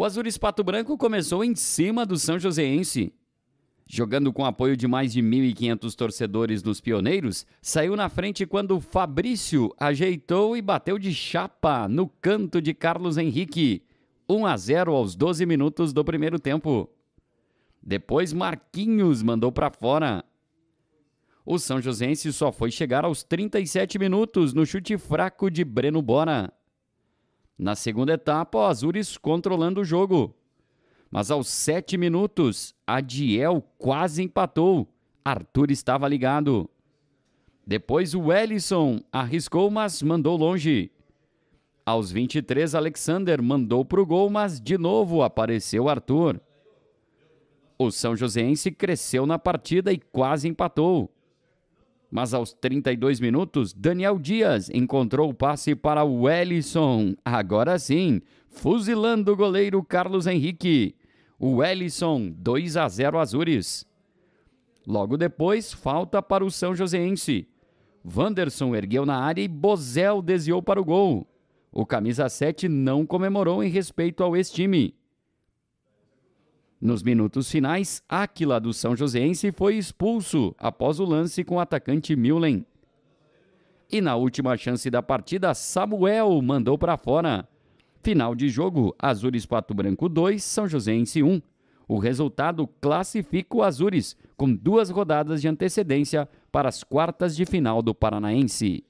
O azul Pato Branco começou em cima do São Joséense. Jogando com apoio de mais de 1.500 torcedores dos pioneiros, saiu na frente quando Fabrício ajeitou e bateu de chapa no canto de Carlos Henrique. 1 a 0 aos 12 minutos do primeiro tempo. Depois Marquinhos mandou para fora. O São Joséense só foi chegar aos 37 minutos no chute fraco de Breno Bora. Na segunda etapa, o Azures controlando o jogo. Mas aos sete minutos, Adiel quase empatou. Arthur estava ligado. Depois o Ellison arriscou, mas mandou longe. Aos 23, Alexander mandou para o gol, mas de novo apareceu Arthur. O São Joséense cresceu na partida e quase empatou. Mas aos 32 minutos, Daniel Dias encontrou o passe para o Ellison. Agora sim, fuzilando o goleiro Carlos Henrique. O Ellison, 2 a 0 Azures. Logo depois, falta para o São Joséense. Wanderson ergueu na área e Bozel desviou para o gol. O camisa 7 não comemorou em respeito ao ex-time. Nos minutos finais, Aquila do São Joséense foi expulso após o lance com o atacante Milen. E na última chance da partida, Samuel mandou para fora. Final de jogo, Azures Pato Branco 2, São Joséense 1. O resultado classifica o Azures com duas rodadas de antecedência para as quartas de final do Paranaense.